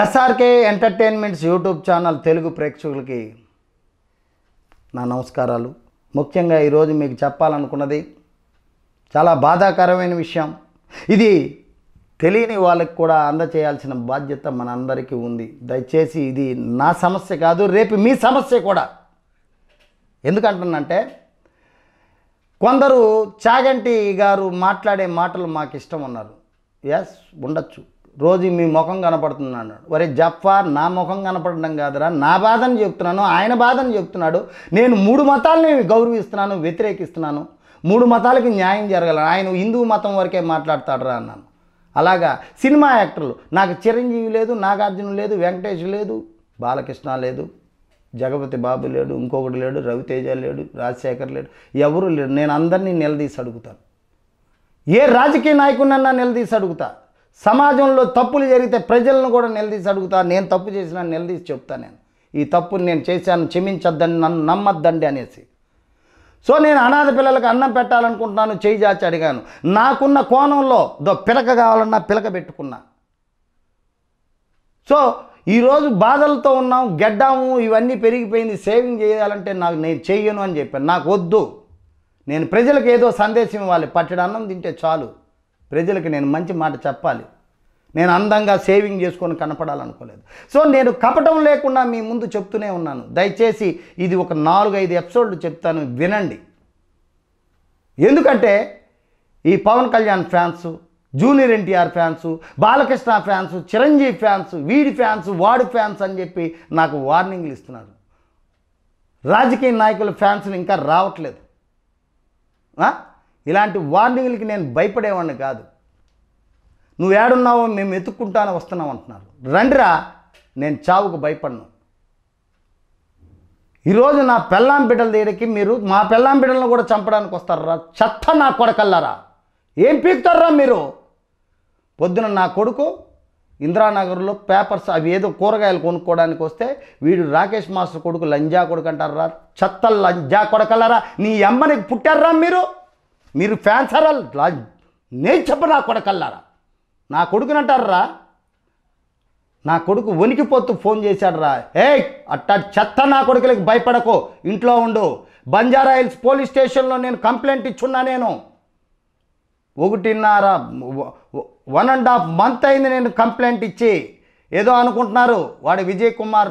SRK entertainments YouTube channel Telugu ప్రేక్షకులకి నా నమస్కారాలు ముఖ్యంగా ఈరోజు మీకు చెప్పాలనుకున్నది చాలా బాధాకరమైన విషయం ఇది తెలియని వాళ్ళకి కూడా అందచేయాల్సిన బాధ్యత మనందరికీ ఉంది దయచేసి ఇది నా సమస్య కాదు రేపు మీ సమస్య కూడా ఎందుకంటున్నంటే కొందరు చాగంటి గారు మాట్లాడే మాటలు మాకు ఇష్టం ఉన్నారు ఎస్ ఉండొచ్చు రోజు మీ ముఖం కనపడుతుంది అన్నాడు ఒరే జఫార్ నా ముఖం కనపడడం కాదురా నా బాధని చెప్తున్నాను ఆయన బాధని చెప్తున్నాడు నేను మూడు మతాలని గౌరవిస్తున్నాను వ్యతిరేకిస్తున్నాను మూడు మతాలకు న్యాయం జరగల ఆయన హిందూ మతం వరకే మాట్లాడతాడురా అన్నాను అలాగా సినిమా యాక్టర్లు నాకు చిరంజీవి లేదు నాగార్జున లేదు వెంకటేష్ లేదు బాలకృష్ణ లేదు జగపతి బాబు లేడు ఇంకొకటి లేడు రవితేజ లేడు రాజశేఖర్ లేడు ఎవరు లేడు నేను అందరినీ నిలదీసి అడుగుతాను ఏ రాజకీయ నాయకుడినన్నా నిలదీసి అడుగుతా సమాజంలో తప్పులు జరిగితే ప్రజలను కూడా నిలదీసి అడుగుతా నేను తప్పు చేసినా నిలదీసి చెప్తా నేను ఈ తప్పుని నేను చేశాను క్షమించొద్దని నన్ను నమ్మొద్దండి అనేసి సో నేను అనాథ పిల్లలకు అన్నం పెట్టాలనుకుంటున్నాను చేయి జాచి అడిగాను నాకున్న కోణంలో దో పిలక కావాలన్నా పిలక పెట్టుకున్నా సో ఈరోజు బాధలతో ఉన్నాం గెడ్డాము ఇవన్నీ పెరిగిపోయింది సేవింగ్ చేయాలంటే నాకు నేను చెయ్యను అని చెప్పాను నాకు వద్దు నేను ప్రజలకు ఏదో సందేశం ఇవ్వాలి పట్టడి అన్నం తింటే చాలు ప్రజలకు నేను మంచి మాట చెప్పాలి నేను అందంగా సేవింగ్ చేసుకొని కనపడాలనుకోలేదు సో నేను కపటం లేకుండా మీ ముందు చెప్తూనే ఉన్నాను దయచేసి ఇది ఒక నాలుగైదు ఎపిసోడ్లు చెప్తాను వినండి ఎందుకంటే ఈ Pawan Kalyan fans junior NTR fans Balakrishna fans Chiranjeevi fans వీడి ఫ్యాన్స్ వాడి ఫ్యాన్స్ అని చెప్పి నాకు వార్నింగ్లు ఇస్తున్నారు రాజకీయ నాయకుల ఫ్యాన్స్ని ఇంకా రావట్లేదు ఇలాంటి వార్నింగ్లకి నేను భయపడేవాడిని కాదు నువ్వు ఏడున్నావో మేము ఎత్తుక్కుంటానే వస్తున్నాం అంటున్నారు రండిరా నేను చావుకు భయపడను ఈరోజు నా పెళ్ళాం బిడ్డల దగ్గరికి మీరు మా పెళ్ళాం బిడ్డలను కూడా చంపడానికి వస్తారా చెత్త నా కొడకల్లారా ఏం పీకుతారా మీరు పొద్దున నా కొడుకు ఇందిరానగర్లో పేపర్స్ అవి ఏదో కూరగాయలు కొనుక్కోవడానికి వస్తే వీడు రాకేష్ మాస్టర్ కొడుకు లంజా కొడుకు అంటారా చెత్త లంజా కొడకల్లారా నీ అమ్మని పుట్టారా మీరు మీరు ఫ్యాన్సరా నేను చెప్ప నా కొడకల్లారా నా కొడుకునంటారా నా కొడుకు వణికిపోతూ ఫోన్ చేశాడరా ఏ అట్ట చెత్త నా కొడుకులకి భయపడకు ఇంట్లో ఉండు బంజారా హిల్స్ పోలీస్ స్టేషన్లో నేను కంప్లైంట్ ఇచ్చున్నా నేను ఒకటిన్నర వన్ అండ్ హాఫ్ మంత్ అయింది నేను కంప్లైంట్ ఇచ్చి ఏదో అనుకుంటున్నారు వాడు విజయ్ కుమార్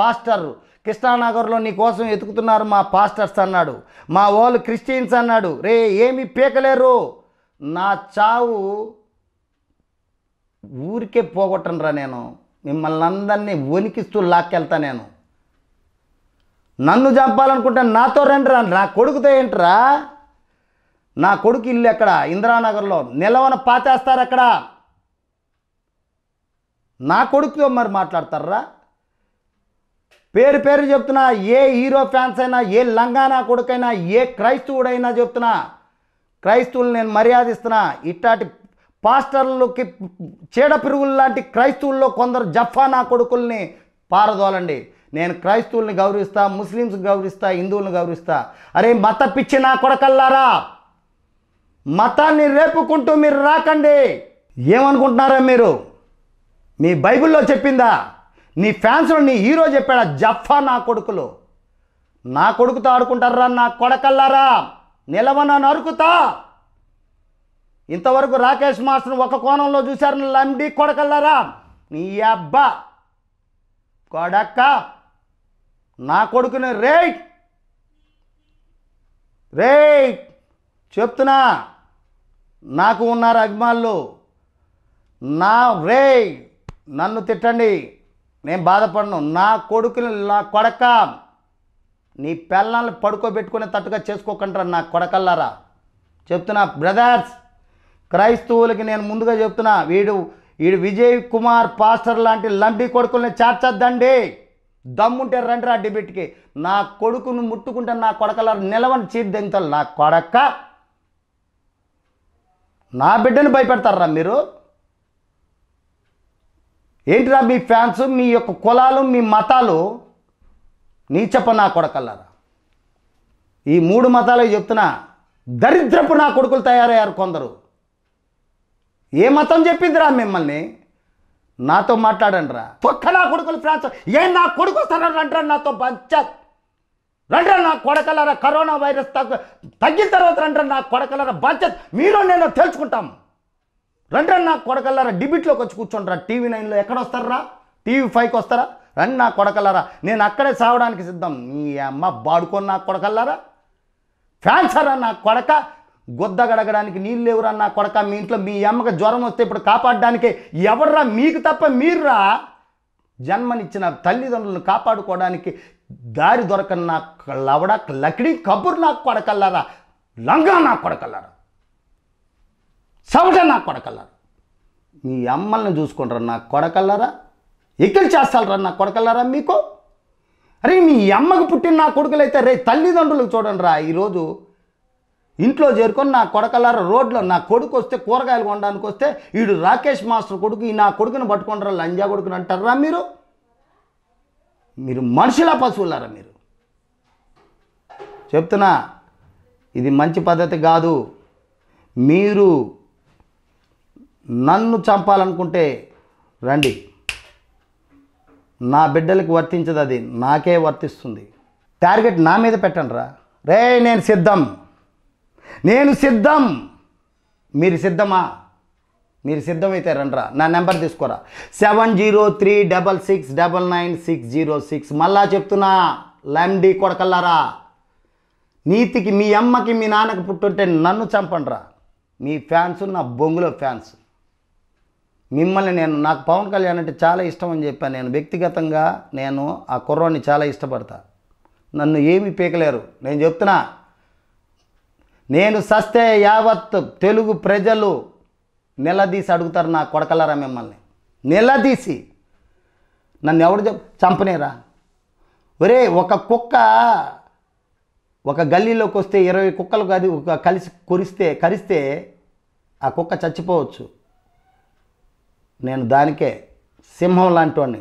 పాస్టర్ కృష్ణానగర్లో నీ కోసం ఎతుకుతున్నారు మా పాస్టర్స్ అన్నాడు మా వాళ్ళు క్రిస్టియన్స్ అన్నాడు రే ఏమి పీకలేరు నా చావు ఊరికే పోగొట్టనరా నేను మిమ్మల్ని అందరినీ వణికిస్తూ లాక్కెళ్తా నేను నన్ను చంపాలనుకుంటే నాతో రండిరా నా కొడుకుతో ఏంట్రా నా కొడుకు ఇల్లు ఎక్కడ ఇందిరానగర్లో నిలవన పాతేస్తారు అక్కడ నా కొడుకుతో మరి మాట్లాడతారా పేరు పేరు చెప్తున్నా ఏ హీరో ఫ్యాన్స్ అయినా ఏ లంగానా కొడుకైనా ఏ క్రైస్తవుడైనా చెప్తున్నా క్రైస్తవులు నేను మర్యాదిస్తున్నా ఇట్లాంటి పాస్టర్లకి చీడ పిరుగులు లాంటి క్రైస్తవుల్లో కొందరు జఫా నా కొడుకుల్ని పారదోలండి నేను క్రైస్తవుల్ని గౌరవిస్తా ముస్లిమ్స్ గౌరవిస్తా హిందువులను గౌరవిస్తా అరే మత పిచ్చి నా కొడకల్లారా మతాన్ని రేపుకుంటూ మీరు రాకండి ఏమనుకుంటున్నారా మీరు మీ బైబిల్లో చెప్పిందా నీ ఫ్యాన్స్లో నీ హీరో చెప్పాడు జఫా నా కొడుకులు నా కొడుకుతో ఆడుకుంటారా నా కొడకల్లారా నిలవన నరుకుతా ఇంతవరకు రాకేష్ మాస్టర్ ఒక కోణంలో చూశారు లండి కొడకల్లారా నీ అబ్బా కొడక్క నా కొడుకుని రేట్ రే చెప్తున్నా నాకు ఉన్నారు అభిమానులు నా రే నన్ను తిట్టండి నేను బాధపడను నా కొడుకుని నా కొడక నీ పిల్లల్ని పడుకోబెట్టుకునే తట్టుగా చేసుకోకుండా నా కొడకల్లారా చెప్తున్నా బ్రదర్స్ క్రైస్తవులకి నేను ముందుగా చెప్తున్నా వీడు వీడు విజయ్ కుమార్ పాస్టర్ లాంటి లంబి కొడుకుల్ని చేర్చద్దండి దమ్ముంటే రండి రా డిబెట్కి నా కొడుకును ముట్టుకుంటే నా కొడకల నిలవని చీట్ దెంగుతాను నా కొడక నా బిడ్డను భయపెడతారా మీరు ఏంటిరా మీ ఫ్యాన్స్ మీ యొక్క కులాలు మీ మతాలు నీ చెప్ప నా కొడకల్లారా ఈ మూడు మతాలు చెప్తున్నా దరిద్రపు నా కొడుకులు తయారయ్యారు కొందరు ఏ మతం చెప్పిందిరా మిమ్మల్ని నాతో మాట్లాడండి రా ఒక్క నా కొడుకులు ఫ్యాన్స్ ఏ నా కొడుకు వస్తారా రండ్రా నాతో పంచత్ రండ్రా నా కొడకలరా కరోనా వైరస్ తగ్గిన తర్వాత రండ్రా నా కొడకలరా బాధ్యత మీరు నేను తెలుసుకుంటాం రండి నా కొడకల్లారా డిబిట్లోకి వచ్చి కూర్చోండిరా టీవీ నైన్లో ఎక్కడ వస్తారా టీవీ ఫైవ్కి వస్తారా రండి నా కొడకల్లారా నేను అక్కడే సావడానికి సిద్ధం నీ అమ్మ బాడుకొని నా కొడకల్లారా అరా నా కొడక గొద్ద గడగడానికి నీళ్ళు లేవురా నా కొడక మీ ఇంట్లో మీ అమ్మకి జ్వరం వస్తే ఇప్పుడు కాపాడడానికి ఎవర్రా మీకు తప్ప మీర్రా జన్మనిచ్చిన తల్లిదండ్రులను కాపాడుకోవడానికి దారి దొరకని లవడ లకిడి కబుర్ నా కొడకల్లారా లంగా నా కొడకల్లారా సవట నా కొడకల్లారు మీ అమ్మల్ని చూసుకుంటారా నా కొడకల్లారా ఎక్కలు చేస్తారా నా కొడకల్లారా మీకు అరే మీ అమ్మకు పుట్టిన నా అయితే రే తల్లిదండ్రులకు చూడండి రా ఈరోజు ఇంట్లో చేరుకొని నా కొడకల్లారా రోడ్లో నా కొడుకు వస్తే కూరగాయలు కొనడానికి వస్తే వీడు రాకేష్ మాస్టర్ కొడుకు ఈ నా కొడుకుని పట్టుకుంటారా లంజా కొడుకుని అంటారా మీరు మీరు మనుషుల పశువులారా మీరు చెప్తున్నా ఇది మంచి పద్ధతి కాదు మీరు నన్ను చంపాలనుకుంటే రండి నా బిడ్డలకు వర్తించదు అది నాకే వర్తిస్తుంది టార్గెట్ నా మీద పెట్టండి రా రే నేను సిద్ధం నేను సిద్ధం మీరు సిద్ధమా మీరు సిద్ధమైతే రండ్రా నా నెంబర్ తీసుకోరా seven zero three double six double nine six zero six మళ్ళా చెప్తున్నా లెమ్డి కొడకల్లారా నీతికి మీ అమ్మకి మీ నాన్నకి పుట్టుంటే నన్ను చంపండిరా మీ ఫ్యాన్స్ నా బొంగులో ఫ్యాన్స్ మిమ్మల్ని నేను నాకు పవన్ కళ్యాణ్ అంటే చాలా ఇష్టం అని చెప్పాను నేను వ్యక్తిగతంగా నేను ఆ కుర్రాన్ని చాలా ఇష్టపడతా నన్ను ఏమీ పీకలేరు నేను చెప్తున్నా నేను సస్తే యావత్ తెలుగు ప్రజలు నిలదీసి అడుగుతారు నా కొడకలరా మిమ్మల్ని నిలదీసి నన్ను ఎవడు చెప్ చంపనేరా ఒరే ఒక కుక్క ఒక గల్లీలోకి వస్తే ఇరవై కుక్కలు కలిసి కురిస్తే కరిస్తే ఆ కుక్క చచ్చిపోవచ్చు నేను దానికే సింహం లాంటి వాడిని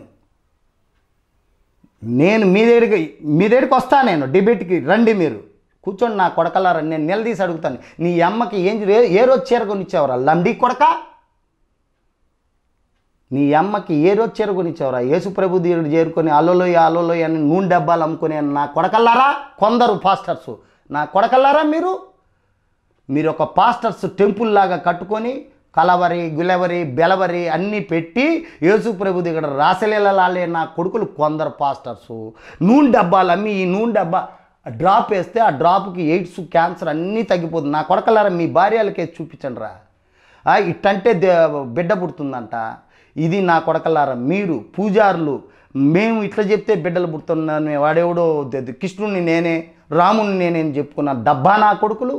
నేను మీ దగ్గరికి మీ దగ్గరికి వస్తా నేను డిబేట్కి రండి మీరు కూర్చోండి నా కొడకలారా నేను నిలదీసి అడుగుతాను నీ అమ్మకి ఏం ఏ రోజు చీర కొనిచ్చావరా లండి కొడక నీ అమ్మకి ఏ రోజు చీర కొనిచ్చేవరా యేసుప్రభు దీవుడు చేరుకొని అలోలోయ అలోలోయ అని నూనె డబ్బాలు అమ్ముకునే నా కొడకల్లారా కొందరు పాస్టర్స్ నా కొడకల్లారా మీరు మీరు ఒక పాస్టర్స్ టెంపుల్ లాగా కట్టుకొని కలవరి గులవరి బెలవరి అన్నీ పెట్టి ప్రభు దగ్గర రాసలీలలాలే నా కొడుకులు కొందరు పాస్టర్సు నూనె డబ్బాలు అమ్మి ఈ నూనె డబ్బా డ్రాప్ వేస్తే ఆ డ్రాప్కి ఎయిడ్స్ క్యాన్సర్ అన్నీ తగ్గిపోతుంది నా కొడకలారా మీ భార్యలకే చూపించండి రా ఇట్టంటే బిడ్డ పుడుతుందంట ఇది నా కొడకలారా మీరు పూజారులు మేము ఇట్లా చెప్తే బిడ్డలు పుడుతున్నాను వాడేవడో కృష్ణుని నేనే రాముని నేనే చెప్పుకున్న డబ్బా నా కొడుకులు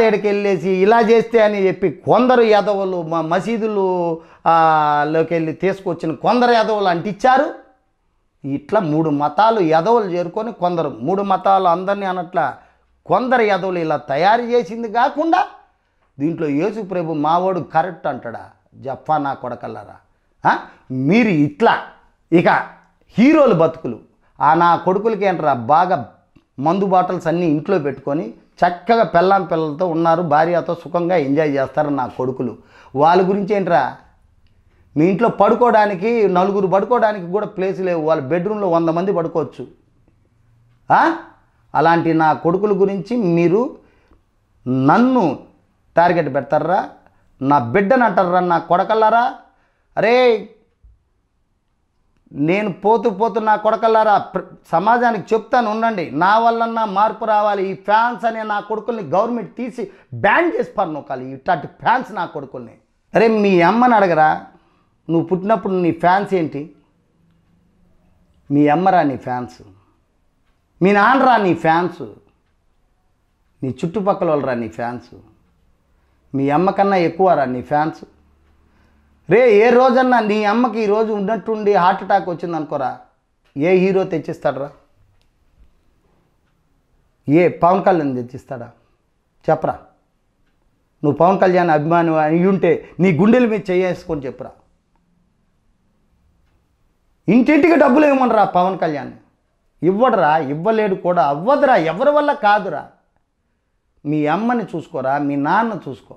దేడికి వెళ్ళేసి ఇలా చేస్తే అని చెప్పి కొందరు యాదవులు మా మసీదులోకి వెళ్ళి తీసుకొచ్చిన కొందరు యాదవులు అంటిచ్చారు ఇట్లా మూడు మతాలు యాదవులు చేరుకొని కొందరు మూడు మతాలు అందరినీ అన్నట్ల కొందరు యాదవులు ఇలా తయారు చేసింది కాకుండా దీంట్లో యేసు ప్రభు మావోడు కరెక్ట్ అంటాడా జఫా నా కొడకల్లారా మీరు ఇట్లా ఇక హీరోలు బతుకులు ఆ నా కొడుకులకి ఏంటరా బాగా మందు బాటిల్స్ అన్నీ ఇంట్లో పెట్టుకొని చక్కగా పెళ్ళాం పిల్లలతో ఉన్నారు భార్యతో సుఖంగా ఎంజాయ్ చేస్తారు నా కొడుకులు వాళ్ళ గురించి ఏంట్రా మీ ఇంట్లో పడుకోవడానికి నలుగురు పడుకోవడానికి కూడా ప్లేస్ లేవు వాళ్ళ బెడ్రూమ్లో వంద మంది పడుకోవచ్చు అలాంటి నా కొడుకుల గురించి మీరు నన్ను టార్గెట్ పెడతారా నా బిడ్డను అంటారా నా కొడకల్లారా అరే నేను పోతూ పోతూ నా కొడకల్లారా సమాజానికి చెప్తాను ఉండండి నా వల్లన్నా మార్పు రావాలి ఈ ఫ్యాన్స్ అనే నా కొడుకుల్ని గవర్నమెంట్ తీసి బ్యాన్ చేసి పన్నుకోవాలి ఇట్లాంటి ఫ్యాన్స్ నా కొడుకుల్ని అరే మీ అమ్మని అడగరా నువ్వు పుట్టినప్పుడు నీ ఫ్యాన్స్ ఏంటి మీ అమ్మరా నీ ఫ్యాన్స్ మీ నాన్నరా నీ ఫ్యాన్స్ నీ చుట్టుపక్కల వాళ్ళరా నీ ఫ్యాన్స్ మీ అమ్మ కన్నా ఎక్కువరా నీ ఫ్యాన్స్ రే ఏ రోజన్నా నీ అమ్మకి ఈరోజు ఉన్నట్టుండి హార్ట్ అటాక్ వచ్చింది అనుకోరా ఏ హీరో తెచ్చిస్తాడరా ఏ పవన్ కళ్యాణ్ తెచ్చిస్తాడా చెప్పరా నువ్వు పవన్ కళ్యాణ్ అభిమాని ఉంటే నీ గుండెల మీద చేసుకొని చెప్పురా ఇంటింటికి డబ్బులు ఇవ్వమనరా పవన్ కళ్యాణ్ ఇవ్వడరా ఇవ్వలేడు కూడా అవ్వదురా ఎవరి వల్ల కాదురా మీ అమ్మని చూసుకోరా మీ నాన్న చూసుకో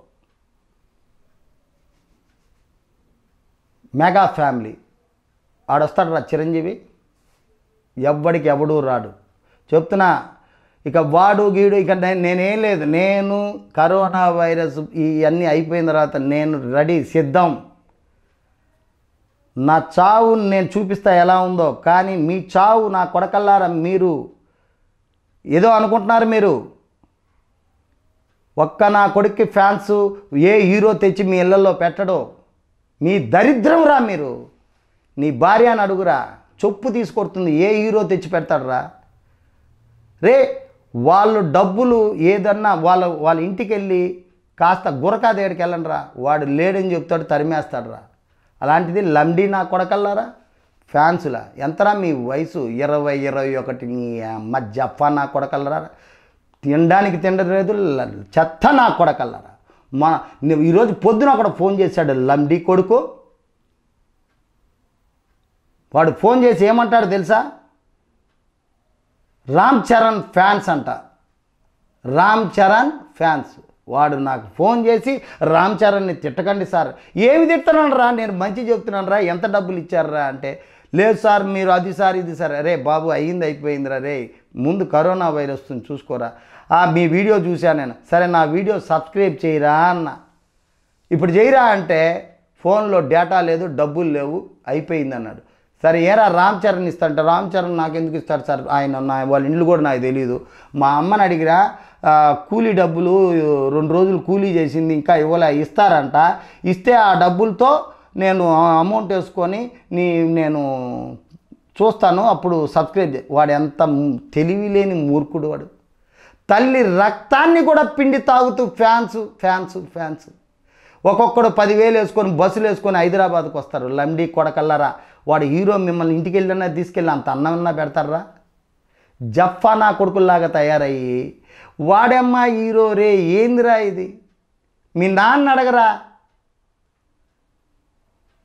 మెగా ఫ్యామిలీ ఆడొస్తాడు రా చిరంజీవి ఎవ్వడికి ఎవడు రాడు చెప్తున్నా ఇక వాడు గీడు ఇక నేనేం లేదు నేను కరోనా వైరస్ ఇవన్నీ అయిపోయిన తర్వాత నేను రెడీ సిద్ధం నా చావు నేను చూపిస్తా ఎలా ఉందో కానీ మీ చావు నా కొడకల్లారా మీరు ఏదో అనుకుంటున్నారు మీరు ఒక్క నా కొడుక్కి ఫ్యాన్స్ ఏ హీరో తెచ్చి మీ ఇళ్లలో పెట్టడో నీ దరిద్రం రా మీరు నీ భార్య అని అడుగురా చొప్పు తీసుకొడుతుంది ఏ హీరో తెచ్చి రా రే వాళ్ళు డబ్బులు ఏదన్నా వాళ్ళ వాళ్ళ ఇంటికి వెళ్ళి కాస్త గురకా దగ్గరికి వెళ్ళండి రా వాడు లేడని చెప్తాడు తరిమేస్తాడు రా అలాంటిది లండి నా కొడకల్లారా ఫ్యాన్సులా ఎంతరా మీ వయసు ఇరవై ఇరవై ఒకటి నీ అమ్మ జఫా నా కొడకల్లరా తినడానికి తినలేదు చెత్త నా కొడకల్లరా మా ఈరోజు పొద్దున అక్కడ ఫోన్ చేశాడు లండి కొడుకు వాడు ఫోన్ చేసి ఏమంటాడు తెలుసా రామ్ చరణ్ ఫ్యాన్స్ అంట రామ్ చరణ్ ఫ్యాన్స్ వాడు నాకు ఫోన్ చేసి రామ్ చరణ్ని తిట్టకండి సార్ ఏమి తిడుతున్నాను రా నేను మంచి చెప్తున్నాను రా ఎంత డబ్బులు ఇచ్చారా అంటే లేదు సార్ మీరు అది సార్ ఇది సార్ అరే బాబు అయ్యింది అయిపోయిందిరా రే ముందు కరోనా వైరస్ చూసుకోరా మీ వీడియో చూశాను నేను సరే నా వీడియో సబ్స్క్రైబ్ చేయరా అన్న ఇప్పుడు చేయరా అంటే ఫోన్లో డేటా లేదు డబ్బులు లేవు అయిపోయింది అన్నాడు సరే ఏరా రామ్ చరణ్ ఇస్తాడంట రామ్ చరణ్ నాకు ఎందుకు ఇస్తాడు సార్ ఆయన నా వాళ్ళ ఇండ్లు కూడా నాకు తెలియదు మా అమ్మని అడిగిరా కూలీ డబ్బులు రెండు రోజులు కూలీ చేసింది ఇంకా ఇవ్వలే ఇస్తారంట ఇస్తే ఆ డబ్బులతో నేను అమౌంట్ వేసుకొని నీ నేను చూస్తాను అప్పుడు సబ్స్క్రైబ్ వాడు ఎంత తెలివి లేని మూర్ఖుడు వాడు తల్లి రక్తాన్ని కూడా పిండి తాగుతూ ఫ్యాన్స్ ఫ్యాన్స్ ఫ్యాన్స్ ఒక్కొక్కడు పదివేలు వేసుకొని బస్సులు వేసుకొని హైదరాబాద్కు వస్తారు లండి కొడకల్లరా వాడు హీరో మిమ్మల్ని ఇంటికి వెళ్ళినా తీసుకెళ్ళి అంత అన్నమన్నా పెడతారా జఫా నా కొడుకుల్లాగా తయారయ్యి వాడమ్మ హీరో రే ఏందిరా ఇది మీ నాన్న అడగరా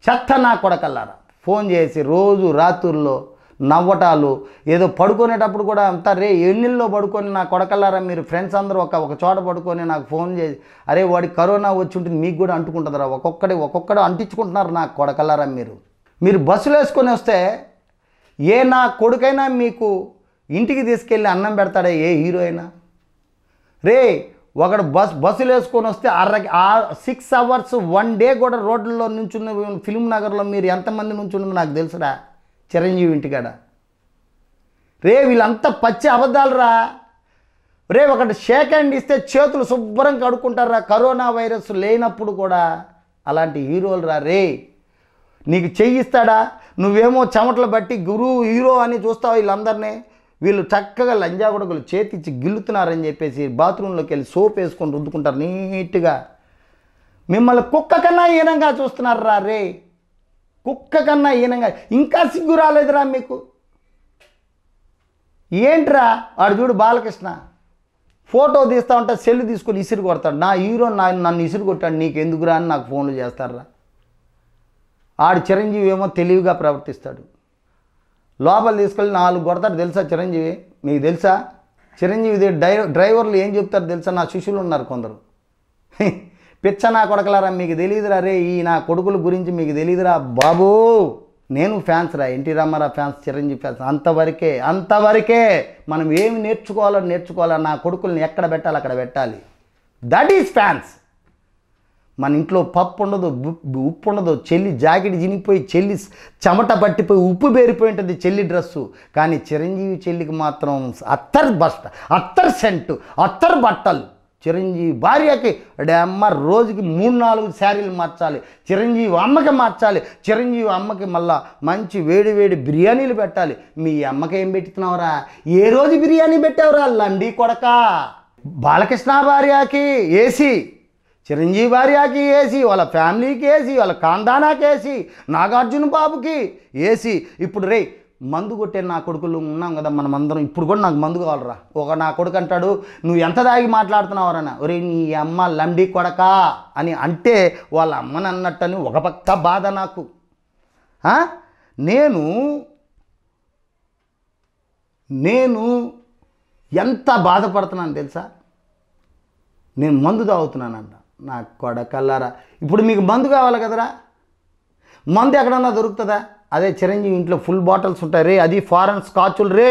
చెత్త నా కొడకల్లారా ఫోన్ చేసి రోజు రాత్రుల్లో నవ్వటాలు ఏదో పడుకునేటప్పుడు కూడా అంతా రే ఎన్నిల్లో పడుకొని నా కొడకల్లారా మీరు ఫ్రెండ్స్ అందరూ ఒక ఒక చోట పడుకొని నాకు ఫోన్ చేసి అరే వాడి కరోనా వచ్చి ఉంటుంది మీకు కూడా అంటుకుంటుందిరా ఒక్కొక్కడి ఒక్కొక్కడు అంటించుకుంటున్నారు నా కొడకల్లారా మీరు మీరు బస్సులు వేసుకొని వస్తే ఏ నా కొడుకైనా మీకు ఇంటికి తీసుకెళ్ళి అన్నం పెడతాడే ఏ హీరో అయినా రే ఒకడు బస్ బస్సులు వేసుకొని వస్తే అర సిక్స్ అవర్స్ వన్ డే కూడా రోడ్లలో నుంచి ఫిలిం నగర్లో మీరు ఎంతమంది నుంచి నుంచున్నది నాకు తెలుసురా చిరంజీవి ఇంటికాడ రే వీళ్ళంతా పచ్చి రా రే ఒకటి షేక్ హ్యాండ్ ఇస్తే చేతులు శుభ్రం కడుక్కుంటారా కరోనా వైరస్ లేనప్పుడు కూడా అలాంటి హీరోలు రా రే నీకు చెయ్యిస్తాడా నువ్వేమో చెమటలు బట్టి గురువు హీరో అని చూస్తావు వీళ్ళందరినీ వీళ్ళు చక్కగా లంజా కొడుకులు చేతిచ్చి గిల్లుతున్నారని చెప్పేసి బాత్రూంలోకి వెళ్ళి సోప్ వేసుకొని రుద్దుకుంటారు నీట్గా మిమ్మల్ని కుక్క కన్నా హీనంగా చూస్తున్నారు రా రే కుక్క కన్నా హీనంగా ఇంకా సిగ్గు రాలేదురా మీకు ఏంట్రా వాడు చూడు బాలకృష్ణ ఫోటో తీస్తూ ఉంటా సెల్ తీసుకొని ఇసురు కొడతాడు నా హీరో నా నన్ను ఇసురు కొట్టాడు నీకు ఎందుకురా అని నాకు ఫోన్లు చేస్తారా ఆడు చిరంజీవి ఏమో తెలివిగా ప్రవర్తిస్తాడు లోపల తీసుకెళ్ళి నాలుగు కొడతాడు తెలుసా చిరంజీవి మీకు తెలుసా చిరంజీవి డ్రైవర్లు ఏం చెప్తారు తెలుసా నా శిష్యులు ఉన్నారు కొందరు నా కొడకలారా మీకు తెలియదురా రే ఈ నా కొడుకుల గురించి మీకు తెలియదురా బాబు నేను ఫ్యాన్స్ రా ఎన్టీ రామారావు ఫ్యాన్స్ చిరంజీవి ఫ్యాన్స్ అంతవరకే అంతవరకే మనం ఏమి నేర్చుకోవాలో నేర్చుకోవాలో నా కొడుకుల్ని ఎక్కడ పెట్టాలి అక్కడ పెట్టాలి దట్ ఈజ్ ఫ్యాన్స్ మన ఇంట్లో పప్పు ఉండదు ఉప్పు ఉండదు చెల్లి జాకెట్ చినిగిపోయి చెల్లి చెమట పట్టిపోయి ఉప్పు పేరిపోయి ఉంటుంది చెల్లి డ్రెస్సు కానీ చిరంజీవి చెల్లికి మాత్రం అత్తర్ బస్ట అత్తర్ సెంటు అత్తర్ బట్టలు చిరంజీవి భార్యకి అమ్మ రోజుకి మూడు నాలుగు శారీలు మార్చాలి చిరంజీవి అమ్మకి మార్చాలి చిరంజీవి అమ్మకి మళ్ళా మంచి వేడి వేడి బిర్యానీలు పెట్టాలి మీ అమ్మకి ఏం పెట్టుతున్నావురా ఏ రోజు బిర్యానీ పెట్టావురా లండి కొడక బాలకృష్ణ భార్యకి ఏసీ చిరంజీవి భార్యకి ఏసీ వాళ్ళ ఫ్యామిలీకి వేసి వాళ్ళ కాందానాకి వేసి నాగార్జున బాబుకి ఏసీ ఇప్పుడు రే మందు కొట్టే నా కొడుకులు ఉన్నాం కదా మనం అందరం ఇప్పుడు కూడా నాకు మందు కావాలరా ఒక నా కొడుకు అంటాడు నువ్వు ఎంత దాగి మాట్లాడుతున్నావురా ఒరే నీ అమ్మ లండి కొడక అని అంటే వాళ్ళ అమ్మని అన్నట్టని ఒక పక్క బాధ నాకు నేను నేను ఎంత బాధపడుతున్నాను తెలుసా నేను మందు తాగుతున్నానంట నా కొడకల్లారా ఇప్పుడు మీకు మందు కావాలి కదరా మందు ఎక్కడన్నా దొరుకుతుందా అదే చిరంజీవి ఇంట్లో ఫుల్ బాటిల్స్ ఉంటాయి రే అది ఫారెన్ స్కాచులు రే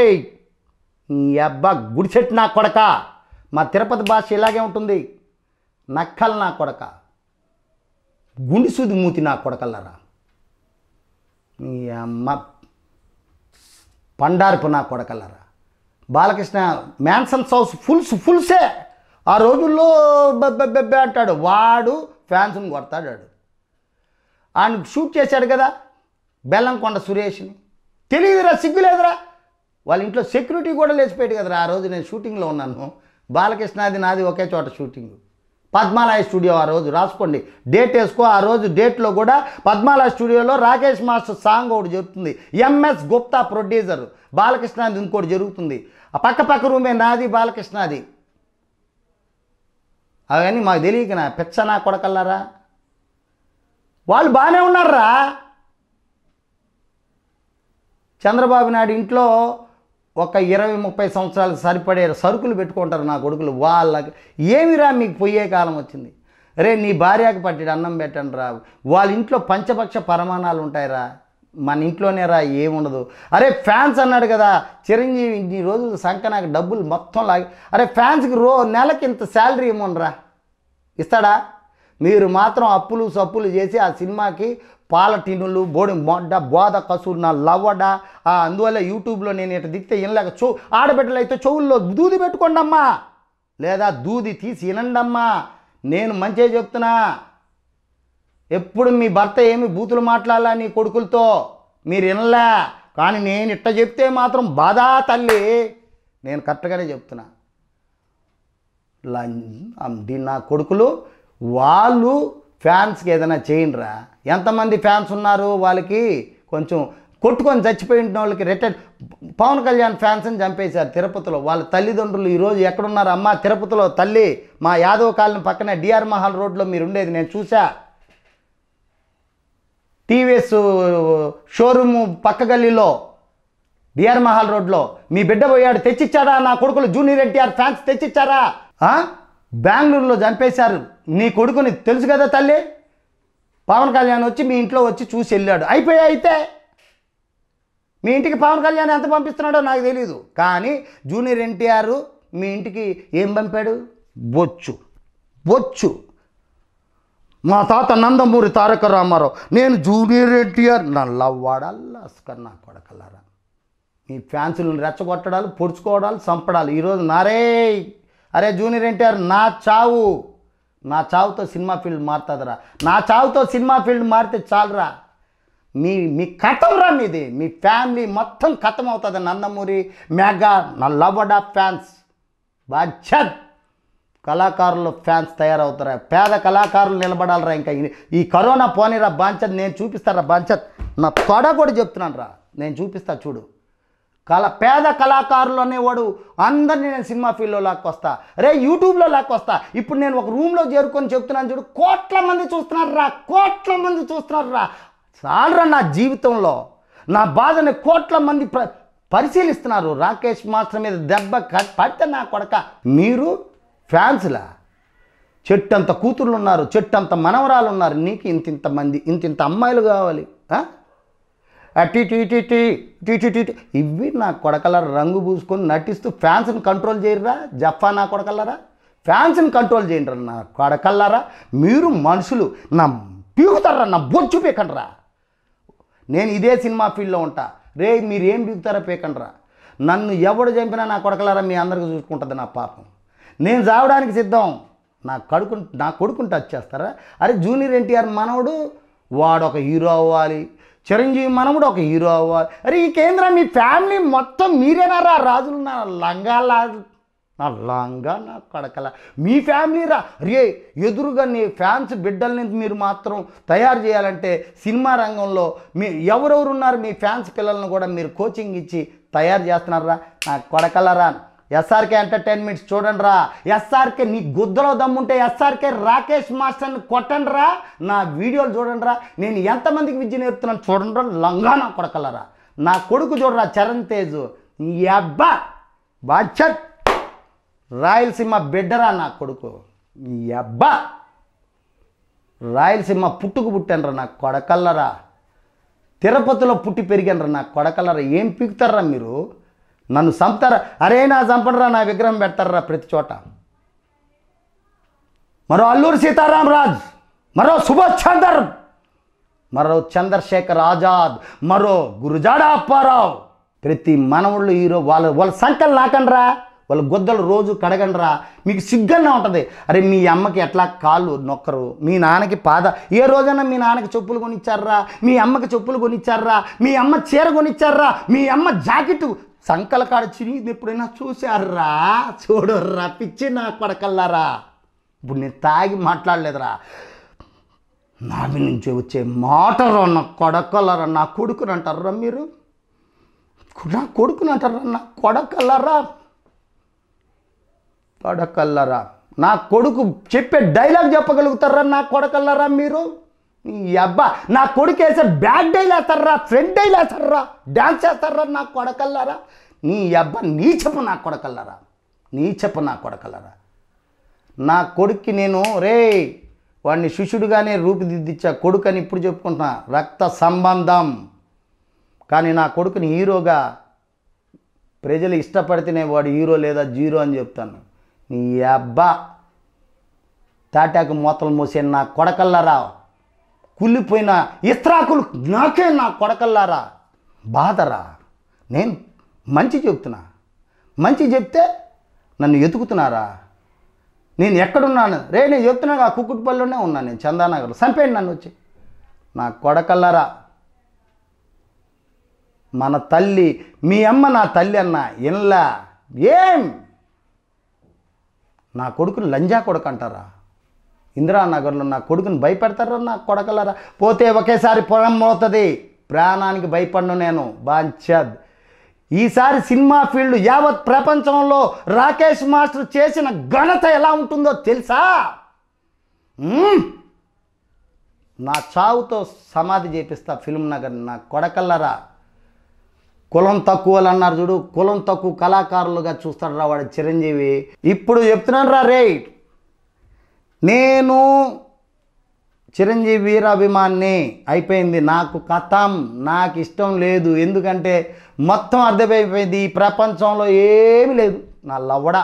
ఈ అబ్బా గుడిసెట్ నా కొడక మా తిరుపతి భాష ఇలాగే ఉంటుంది నక్కలు నా కొడక గుండిసూది మూతి నా కొడకల్లరా ఈ అమ్మ పండార్పు నా కొడకల్లరా బాలకృష్ణ మ్యాన్సన్స్ హౌస్ ఫుల్స్ ఫుల్సే ఆ రోజుల్లో బెబ్బెబ్బెబ్బె అంటాడు వాడు ఫ్యాన్స్ని కొడతాడాడు ఆయన షూట్ చేశాడు కదా బెల్లంకొండ సురేష్ని తెలియదురా సిగ్గులేదురా వాళ్ళ ఇంట్లో సెక్యూరిటీ కూడా లేచిపోయాడు కదరా ఆ రోజు నేను షూటింగ్లో ఉన్నాను బాలకృష్ణాది నాది ఒకే చోట షూటింగ్ పద్మాలయ స్టూడియో ఆ రోజు రాసుకోండి డేట్ వేసుకో ఆ రోజు డేట్లో కూడా పద్మాలయ స్టూడియోలో రాకేష్ మాస్టర్ సాంగ్ ఒకటి జరుగుతుంది ఎంఎస్ గుప్తా ప్రొడ్యూసర్ బాలకృష్ణాది ఇంకోటి జరుగుతుంది ఆ పక్క పక్క రూమే నాది బాలకృష్ణాది అవన్నీ మాకు తెలియక నా పెచ్చనా కొడకల్లారా వాళ్ళు బాగానే ఉన్నారా చంద్రబాబు నాయుడు ఇంట్లో ఒక ఇరవై ముప్పై సంవత్సరాలు సరిపడే సరుకులు పెట్టుకుంటారు నా కొడుకులు వాళ్ళకి ఏమిరా మీకు పోయే కాలం వచ్చింది రే నీ భార్యకు పట్టి అన్నం పెట్టండి రా వాళ్ళ ఇంట్లో పంచపక్ష పరమాణాలు ఉంటాయిరా మన ఇంట్లోనే రా ఏముండదు అరే ఫ్యాన్స్ అన్నాడు కదా చిరంజీవి ఈ రోజులు సంక నాకు డబ్బులు మొత్తం లాగి అరే ఫ్యాన్స్కి రో నెలకి ఇంత శాలరీ ఇమ్మనరా ఇస్తాడా మీరు మాత్రం అప్పులు సప్పులు చేసి ఆ సినిమాకి పాలటీనులు బోడి మొడ్డ బోధ కసూరు నా లవ్వడ అందువల్ల యూట్యూబ్లో నేను ఇట్లా దిక్తే వినలేక చో ఆడబిడ్డలు అయితే చెవుల్లో దూది పెట్టుకోండమ్మా లేదా దూది తీసి వినండమ్మా నేను మంచిగా చెప్తున్నా ఎప్పుడు మీ భర్త ఏమి బూతులు మాట్లాడాలా నీ కొడుకులతో మీరు వినలే కానీ నేను ఇట్ట చెప్తే మాత్రం బాధా తల్లి నేను కరెక్ట్గానే చెప్తున్నా నా కొడుకులు వాళ్ళు ఫ్యాన్స్కి ఏదైనా చేయండిరా ఎంతమంది ఫ్యాన్స్ ఉన్నారు వాళ్ళకి కొంచెం కొట్టుకొని చచ్చిపోయిన వాళ్ళకి రిటైర్ పవన్ కళ్యాణ్ ఫ్యాన్స్ని చంపేశారు తిరుపతిలో వాళ్ళ తల్లిదండ్రులు ఈరోజు ఎక్కడున్నారు అమ్మ తిరుపతిలో తల్లి మా యాదవ్ కాలనీ పక్కన డిఆర్ మహల్ రోడ్లో మీరు ఉండేది నేను చూసా టీవీఎస్ షోరూము పక్క గల్లీలో డిఆర్ మహల్ రోడ్లో మీ బిడ్డ పోయాడు తెచ్చిచ్చాడా నా కొడుకులు జూనియర్ ఎన్టీఆర్ ఫ్యాన్స్ తెచ్చిచ్చారా బెంగళూరులో చంపేశారు నీ కొడుకుని తెలుసు కదా తల్లి పవన్ కళ్యాణ్ వచ్చి మీ ఇంట్లో వచ్చి చూసి వెళ్ళాడు అయిపోయా అయితే మీ ఇంటికి పవన్ కళ్యాణ్ ఎంత పంపిస్తున్నాడో నాకు తెలియదు కానీ జూనియర్ ఎన్టీఆర్ మీ ఇంటికి ఏం పంపాడు బొచ్చు బొచ్చు మా తాత నందమూరి తారక రామారావు నేను జూనియర్ ఎన్టీఆర్ నల్లవాడల్లా అసకర్ నా కొడకల్లారా మీ ఫ్యాన్సులను రెచ్చగొట్టడాలు పొడుచుకోవడాలు చంపడాలు ఈరోజు నారే అరే జూనియర్ ఎన్టీఆర్ నా చావు నా చావుతో సినిమా ఫీల్డ్ మారుతుందిరా నా చావుతో సినిమా ఫీల్డ్ మారితే చాలరా మీ మీ కథంరా మీది మీ ఫ్యామిలీ మొత్తం కథం అవుతుంది నందమూరి మెగా నా లవడా ఫ్యాన్స్ బాధ్యత్ కళాకారులు ఫ్యాన్స్ తయారవుతారా పేద కళాకారులు నిలబడాలరా ఇంకా ఈ కరోనా పోనీరా బాంచత్ నేను చూపిస్తారా బాంచత్ నా తొడ కూడా చెప్తున్నాను రా నేను చూపిస్తా చూడు కళ పేద కళాకారులు అనేవాడు అందరినీ నేను సినిమా ఫీల్డ్లో లాక్కొస్తా రే యూట్యూబ్లో లాక్కొస్తా ఇప్పుడు నేను ఒక రూమ్లో చేరుకొని చెప్తున్నాను చూడు కోట్ల మంది రా కోట్ల మంది రా చాలరా నా జీవితంలో నా బాధని కోట్ల మంది ప్ర పరిశీలిస్తున్నారు రాకేష్ మాస్టర్ మీద దెబ్బ పడితే నా కొడక మీరు ఫ్యాన్స్లా చెట్టంత కూతుర్లు ఉన్నారు చెట్టంత మనవరాలు ఉన్నారు నీకు ఇంత ఇంతమంది ఇంత ఇంత అమ్మాయిలు కావాలి టీ టీ టీ టీ టీ టీ ఇవి నా కొడకలరా రంగు పూసుకొని నటిస్తూ ఫ్యాన్స్ని కంట్రోల్ చేయరా జఫా నా కొడకల్లరా ఫ్యాన్స్ని కంట్రోల్ చేయండి నా కొడకల్లరా మీరు మనుషులు నా పీకుతారా నా బొచ్చు పీకండ్రా నేను ఇదే సినిమా ఫీల్డ్లో ఉంటా రే మీరేం పీకుతారా పీకండ్రా నన్ను ఎవడు చంపినా నా కొడకలారా మీ అందరికి చూసుకుంటుంది నా పాపం నేను చావడానికి సిద్ధం నా కడుకు నా కొడుకుని టచ్ చేస్తారా అరే జూనియర్ ఎన్టీఆర్ మనవడు వాడు ఒక హీరో అవ్వాలి చిరంజీవి మనముడు కూడా ఒక హీరో అవ్వాలి అరే ఈ కేంద్రం మీ ఫ్యామిలీ మొత్తం మీరేనారా రాజులు నా లంగాలా నా లంగా నా కడకల మీ ఫ్యామిలీ రా రే ఎదురుగా నీ ఫ్యాన్స్ బిడ్డల్ని మీరు మాత్రం తయారు చేయాలంటే సినిమా రంగంలో మీ ఎవరెవరు ఉన్నారు మీ ఫ్యాన్స్ పిల్లలను కూడా మీరు కోచింగ్ ఇచ్చి తయారు చేస్తున్నారా నా కొడకలరా ఎస్ఆర్కే ఎంటర్టైన్మెంట్స్ చూడండి రా ఎస్ఆర్కే నీ గుద్దలో దమ్ముంటే ఎస్ఆర్కే రాకేష్ మాస్టర్ని కొట్టండి రా నా వీడియోలు చూడండి రా నేను ఎంతమందికి విద్య నేర్పుతున్నాను చూడండి రా నా కొడకలరా నా కొడుకు చూడరా చరణ్ తేజ్ అబ్బా బాచట్ రాయలసీమ బిడ్డరా నా కొడుకు అబ్బా రాయలసీమ పుట్టుకు పుట్టనరా నా కొడకల్లరా తిరుపతిలో పుట్టి పెరిగానరా నా కొడకల్లరా ఏం పీకుతారా మీరు నన్ను చంపుతారా అరే నా చంపడరా నా విగ్రహం పెడతారా ప్రతి చోట మరో అల్లూరి సీతారాం రాజ్ మరో సుభాష్ చందర్ మరో చంద్రశేఖర్ ఆజాద్ మరో గురుజాడ అప్పారావు ప్రతి మనవుళ్ళు ఈరో వాళ్ళ వాళ్ళ సంకలు నాకండ్రా వాళ్ళ గొద్దలు రోజు కడగండ్రా మీకు సిగ్గనే ఉంటుంది అరే మీ అమ్మకి ఎట్లా కాళ్ళు నొక్కరు మీ నాన్నకి పాద ఏ రోజైనా మీ నాన్నకి చెప్పులు కొనిచ్చారా మీ అమ్మకి చెప్పులు కొనిచ్చారా మీ అమ్మ చీర కొనిచ్చారా మీ అమ్మ జాకెట్ సంకల కాడ చిరిగింది ఎప్పుడైనా చూశారా చూడర్రా పిచ్చి నా కొడకల్లారా ఇప్పుడు నేను తాగి మాట్లాడలేదురా నాభి నుంచి వచ్చే మాటలు అన్న కొడకల్లారా నా కొడుకుని అంటారా మీరు నా కొడుకుని అంటారా నా కొడకల్లారా కొడకల్లారా నా కొడుకు చెప్పే డైలాగ్ చెప్పగలుగుతారా నా కొడకల్లారా మీరు అబ్బా నా కొడుకు వేసే బ్యాడ్ డైల్ వేస్తారా ఫ్రెండ్ డైల్ వేస్తారా డ్యాన్స్ వేస్తారా నా కొడకల్లారా నీ అబ్బా నీచపు నా కొడకల్లారా నీచపు నా కొడకల్లారా నా కొడుక్కి నేను రే వాడిని శిష్యుడిగానే రూపుదిద్దిచ్చా కొడుకు అని ఇప్పుడు చెప్పుకుంటున్నా రక్త సంబంధం కానీ నా కొడుకుని హీరోగా ప్రజలు ఇష్టపడితేనే వాడు హీరో లేదా జీరో అని చెప్తాను నీ అబ్బా తాటాకు మూతలు మూసే నా కొడకల్లారా కుళ్ళిపోయిన ఇస్త్రాకులు నాకే నా కొడకల్లారా బాధరా నేను మంచి చెప్తున్నా మంచి చెప్తే నన్ను ఎతుకుతున్నారా నేను ఎక్కడున్నాను రే నేను చెప్తున్నా కుక్కుటిపల్లిలోనే ఉన్నాను నేను చందానగర్లో చంపేయండి నన్ను వచ్చి నా కొడకల్లారా మన తల్లి మీ అమ్మ నా తల్లి అన్న ఇన్లా ఏం నా కొడుకుని లంజా కొడుకు అంటారా ఇందిరానగర్లో నా కొడుకుని భయపెడతారా నా కొడకలరా పోతే ఒకేసారి పొలం పోతుంది ప్రాణానికి భయపడను నేను బాంచద్ ఈసారి సినిమా ఫీల్డ్ యావత్ ప్రపంచంలో రాకేష్ మాస్టర్ చేసిన ఘనత ఎలా ఉంటుందో తెలుసా నా చావుతో సమాధి చేపిస్తా ఫిల్మ్ నగర్ నా కొడకల్లరా కులం తక్కువలు అన్నారు చూడు కులం తక్కువ కళాకారులుగా చూస్తాడు రా వాడు చిరంజీవి ఇప్పుడు చెప్తున్నాను రా రేట్ నేను చిరంజీవి వీరాభిమాన్ని అయిపోయింది నాకు కథం నాకు ఇష్టం లేదు ఎందుకంటే మొత్తం అర్థమైపోయింది ఈ ప్రపంచంలో ఏమీ లేదు నా లవ్వడా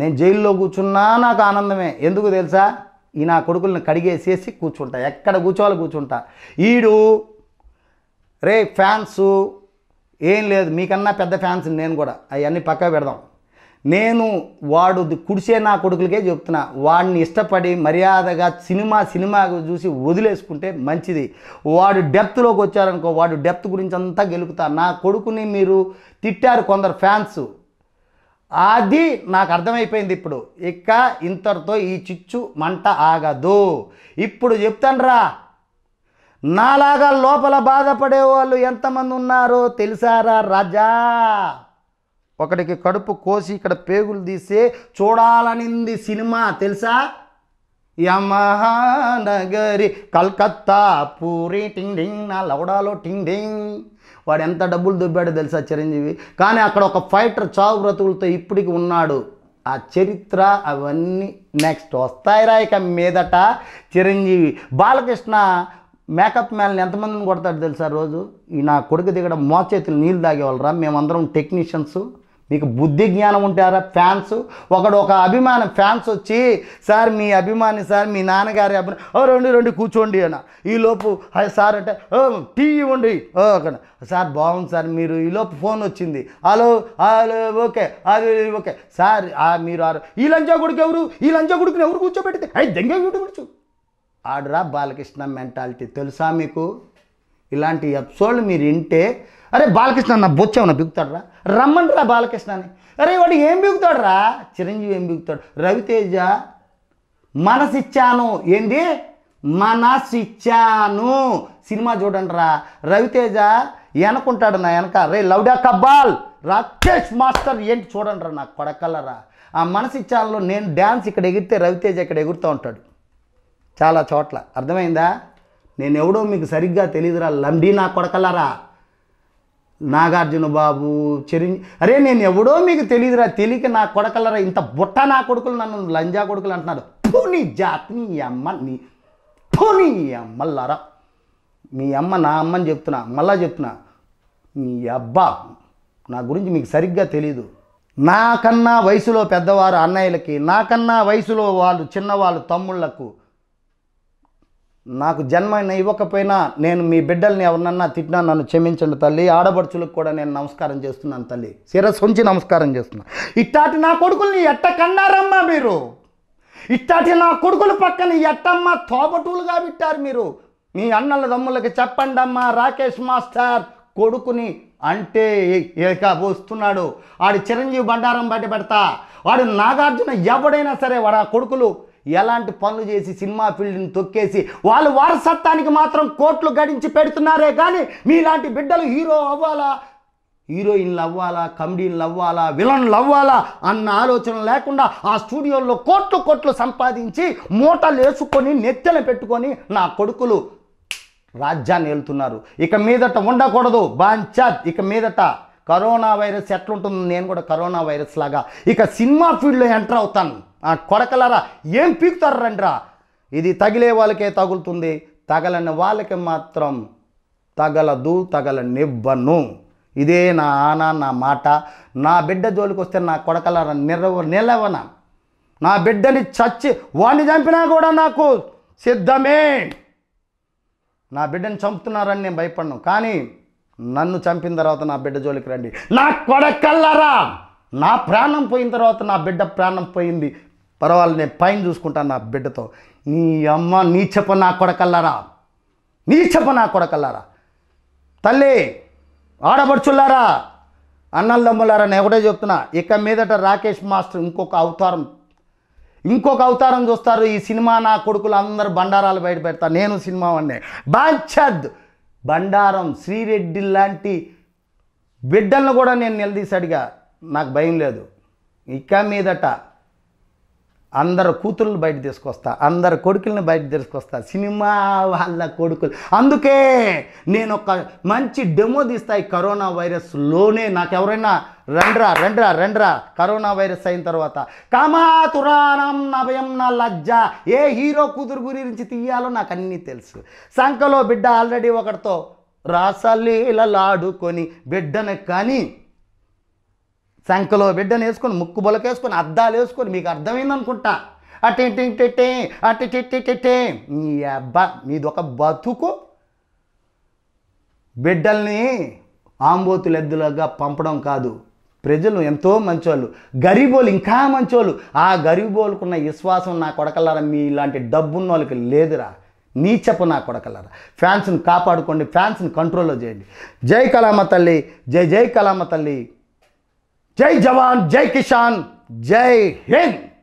నేను జైల్లో కూర్చున్నా నాకు ఆనందమే ఎందుకు తెలుసా ఈ నా కొడుకులను కడిగేసేసి కూర్చుంటా ఎక్కడ కూర్చోవాలి కూర్చుంటా ఈడు రే ఫ్యాన్సు ఏం లేదు మీకన్నా పెద్ద ఫ్యాన్స్ నేను కూడా అవన్నీ పక్క పెడదాం నేను వాడు కుడిసే నా కొడుకులకే చెప్తున్నా వాడిని ఇష్టపడి మర్యాదగా సినిమా సినిమా చూసి వదిలేసుకుంటే మంచిది వాడు డెప్త్లోకి వచ్చారనుకో వాడు డెప్త్ గురించి అంతా గెలుపుతా నా కొడుకుని మీరు తిట్టారు కొందరు ఫ్యాన్స్ అది నాకు అర్థమైపోయింది ఇప్పుడు ఇక ఇంతటితో ఈ చిచ్చు మంట ఆగదు ఇప్పుడు చెప్తాన్రా నాలాగా లోపల బాధపడే వాళ్ళు ఎంతమంది ఉన్నారో తెలిసారా రాజా ఒకడికి కడుపు కోసి ఇక్కడ పేగులు తీసే చూడాలనింది సినిమా తెలుసా యమహానగరి కల్కత్తా పూరి టింగ్ డింగ్ నా లవడాలో టింగ్ డింగ్ వాడు ఎంత డబ్బులు దుబ్బాడో తెలుసా చిరంజీవి కానీ అక్కడ ఒక ఫైటర్ చావు బ్రతుకులతో ఇప్పటికి ఉన్నాడు ఆ చరిత్ర అవన్నీ నెక్స్ట్ వస్తాయిరా ఇక మీదట చిరంజీవి బాలకృష్ణ మేకప్ మ్యాన్ ఎంతమందిని కొడతాడు తెలుసా రోజు ఈ నా కొడుకు దిగడం మోచేతులు నీళ్ళు తాగేవాళ్ళరా మేమందరం టెక్నీషియన్సు మీకు బుద్ధి జ్ఞానం ఉంటారా ఫ్యాన్స్ ఒకడు ఒక అభిమానం ఫ్యాన్స్ వచ్చి సార్ మీ అభిమాని సార్ మీ నాన్నగారి అభిమాని ఓ రెండు రెండు కూర్చోండి అన్న ఈలోపు సార్ అంటే ఓ టీ ఉండి ఓకే సార్ బాగుంది సార్ మీరు ఈలోపు ఫోన్ వచ్చింది హలో హలో ఓకే అది ఓకే సార్ మీరు ఆరు ఈ లంచా కొడుకు ఎవరు ఈ లంచా కొడుకుని ఎవరు కూర్చోబెడితే అయ్యి దెంగే కూర్చో ఆడరా బాలకృష్ణ మెంటాలిటీ తెలుసా మీకు ఇలాంటి ఎపిసోడ్లు మీరు వింటే అరే బాలకృష్ణ అన్న బొచ్చేమన్నా బిగుతాడరా రా బాలకృష్ణ అని అరే వాడు ఏం రా చిరంజీవి ఏం బిగుతాడు రవితేజ మనసిచ్చాను ఏంది మనసిచ్చాను సినిమా చూడండిరా రవితేజ వెనకుంటాడు నా వెనక రే లౌడా కబ్బాల్ రాకేష్ మాస్టర్ ఏంటి చూడండిరా నా కొడకల్లరా ఆ మనసిచ్చాలలో నేను డ్యాన్స్ ఇక్కడ ఎగిరితే రవితేజ ఇక్కడ ఎగురుతూ ఉంటాడు చాలా చోట్ల అర్థమైందా నేను ఎవడో మీకు సరిగ్గా తెలియదురా లండీ నా కొడకల్లరా నాగార్జున బాబు చిరం అరే నేను ఎవడో మీకు తెలియదురా తెలియక నా కొడకలరా ఇంత బుట్ట నా కొడుకులు నన్ను లంజా కొడుకులు అంటున్నారు పోనీ జాతిని నీ అమ్మ నీ పోనీ అమ్మల్లారా మీ అమ్మ నా అమ్మని చెప్తున్నా మళ్ళా చెప్తున్నా మీ అబ్బా నా గురించి మీకు సరిగ్గా తెలీదు నాకన్నా వయసులో పెద్దవారు అన్నయ్యలకి నాకన్నా వయసులో వాళ్ళు చిన్నవాళ్ళు తమ్ముళ్లకు నాకు జన్మైన ఇవ్వకపోయినా నేను మీ బిడ్డల్ని ఎవరినన్నా తిట్టినా నన్ను క్షమించండి తల్లి ఆడపడుచులకు కూడా నేను నమస్కారం చేస్తున్నాను తల్లి శిరస్సు ఉంచి నమస్కారం చేస్తున్నా ఇట్టాటి నా కొడుకుల్ని ఎట్ట కన్నారమ్మా మీరు ఇట్టాటి నా కొడుకుల పక్కన ఎట్టమ్మా తోబటూలుగా పెట్టారు మీరు మీ అన్నల తమ్ముళ్ళకి చెప్పండమ్మా రాకేష్ మాస్టర్ కొడుకుని అంటే ఇక వస్తున్నాడు ఆడి చిరంజీవి బండారం బయట పెడతా వాడు నాగార్జున ఎవడైనా సరే వాడు ఆ కొడుకులు ఎలాంటి పనులు చేసి సినిమా ఫీల్డ్ని తొక్కేసి వాళ్ళు వారసత్వానికి మాత్రం కోట్లు గడించి పెడుతున్నారే కానీ మీలాంటి బిడ్డలు హీరో అవ్వాలా హీరోయిన్లు అవ్వాలా కమెడీన్లు అవ్వాలా విలన్లు అవ్వాలా అన్న ఆలోచన లేకుండా ఆ స్టూడియోల్లో కోట్లు కోట్లు సంపాదించి మూటలు వేసుకొని నెత్తెలు పెట్టుకొని నా కొడుకులు రాజ్యాన్ని వెళ్తున్నారు ఇక మీదట ఉండకూడదు బాంచాద్ ఇక మీదట కరోనా వైరస్ ఎట్లుంటుంది నేను కూడా కరోనా వైరస్ లాగా ఇక సినిమా ఫీల్డ్లో ఎంటర్ అవుతాను ఆ కొడకలరా ఏం పీకుతారు రండిరా ఇది తగిలే వాళ్ళకే తగులుతుంది తగలని వాళ్ళకి మాత్రం తగలదు తగలనివ్వను ఇదే నా ఆనా నా మాట నా బిడ్డ జోలికి వస్తే నా కొడకలరా నిరవ నిలవన నా బిడ్డని చచ్చి వాణ్ణి చంపినా కూడా నాకు సిద్ధమే నా బిడ్డను చంపుతున్నారని నేను భయపడను కానీ నన్ను చంపిన తర్వాత నా బిడ్డ జోలికి రండి నా కొడకల్లరా నా ప్రాణం పోయిన తర్వాత నా బిడ్డ ప్రాణం పోయింది పర్వాలేదు నేను పైన చూసుకుంటాను నా బిడ్డతో నీ అమ్మ నీ చెప్ప నా కొడకల్లారా నీ చెప్ప నా కొడకల్లారా తల్లి ఆడపడుచుల్లారా అన్నల్దమ్ములారా నేను ఒకటే చెప్తున్నా ఇక మీదట రాకేష్ మాస్టర్ ఇంకొక అవతారం ఇంకొక అవతారం చూస్తారు ఈ సినిమా నా కొడుకులు అందరు బండారాలు బయట పెడతారు నేను సినిమా వాడినే బాధ్యత్ బండారం శ్రీరెడ్డి లాంటి బిడ్డలను కూడా నేను నిలదీశాడుగా నాకు భయం లేదు ఇక మీదట అందరు కూతురుని బయట తీసుకొస్తా అందరు కొడుకులను బయట తీసుకొస్తా సినిమా వాళ్ళ కొడుకులు అందుకే నేను ఒక మంచి డెమో తీస్తాయి కరోనా వైరస్లోనే నాకు ఎవరైనా రండ్రా రండ్రా రండ్రా కరోనా వైరస్ అయిన తర్వాత కామాతురాణం నభయం నా లజ్జ ఏ హీరో కూతురు గురించి తీయాలో నాకు అన్నీ తెలుసు సంఖలో బిడ్డ ఆల్రెడీ ఒకటితో రాసలీలలాడుకొని బిడ్డను కానీ శంఖలో బిడ్డను వేసుకొని ముక్కు బొలకేసుకొని అద్దాలు వేసుకొని మీకు అర్థమైందనుకుంటా అటే అటే మీ అబ్బా మీది ఒక బతుకు బిడ్డల్ని ఆంబోతులు ఎద్దులుగా పంపడం కాదు ప్రజలు ఎంతో మంచోళ్ళు గరీబోలు ఇంకా మంచోళ్ళు ఆ గరీబోలుకున్న విశ్వాసం నా కొడకలారా మీ ఇలాంటి డబ్బున్న వాళ్ళకి లేదురా చెప్పు నా కొడకలారా ఫ్యాన్స్ని కాపాడుకోండి ఫ్యాన్స్ని కంట్రోల్లో చేయండి జై కళామ తల్లి జై జై కళామ తల్లి जय जवान जय किसान जय हिंद